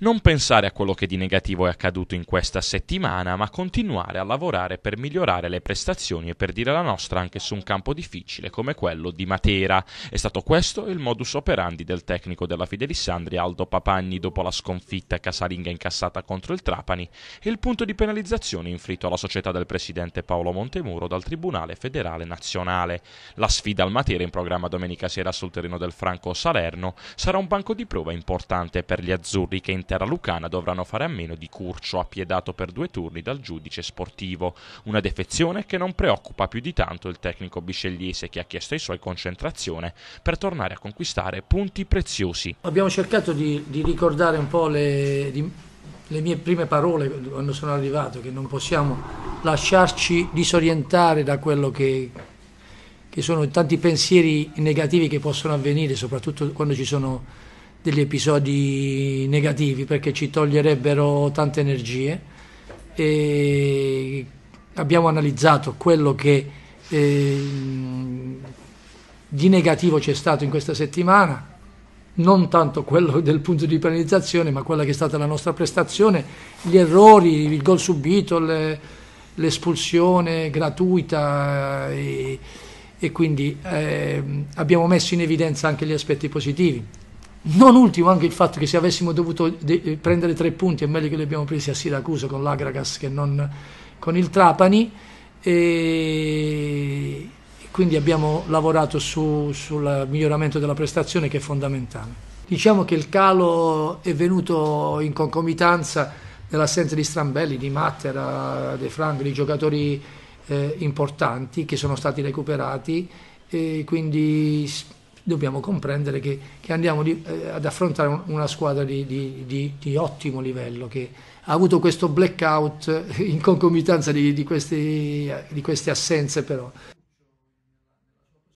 Non pensare a quello che di negativo è accaduto in questa settimana, ma continuare a lavorare per migliorare le prestazioni e per dire la nostra anche su un campo difficile come quello di Matera. È stato questo il modus operandi del tecnico della Fidelissandri Aldo Papagni dopo la sconfitta casalinga incassata contro il Trapani e il punto di penalizzazione inflitto alla società del presidente Paolo Montemuro dal Tribunale Federale Nazionale. La sfida al Matera in programma domenica sera sul terreno del Franco Salerno sarà un banco di prova importante per gli azzurri che in Terra Lucana dovranno fare a meno di Curcio, appiedato per due turni dal giudice sportivo. Una defezione che non preoccupa più di tanto il tecnico biscegliese che ha chiesto ai suoi concentrazione per tornare a conquistare punti preziosi. Abbiamo cercato di, di ricordare un po' le, di, le mie prime parole quando sono arrivato, che non possiamo lasciarci disorientare da quello che, che sono tanti pensieri negativi che possono avvenire, soprattutto quando ci sono degli episodi negativi perché ci toglierebbero tante energie e abbiamo analizzato quello che eh, di negativo c'è stato in questa settimana, non tanto quello del punto di penalizzazione, ma quella che è stata la nostra prestazione, gli errori, il gol subito, le, l'espulsione gratuita e, e quindi eh, abbiamo messo in evidenza anche gli aspetti positivi. Non ultimo anche il fatto che se avessimo dovuto eh, prendere tre punti è meglio che li abbiamo presi a Siracusa con l'Agragas che non con il Trapani e quindi abbiamo lavorato su, sul miglioramento della prestazione che è fondamentale. Diciamo che il calo è venuto in concomitanza dell'assenza di Strambelli, di Mattera, De Franco, di giocatori eh, importanti che sono stati recuperati e quindi dobbiamo comprendere che, che andiamo di, eh, ad affrontare un, una squadra di, di, di, ottimo livello che ha avuto questo blackout in concomitanza di, queste, queste assenze però.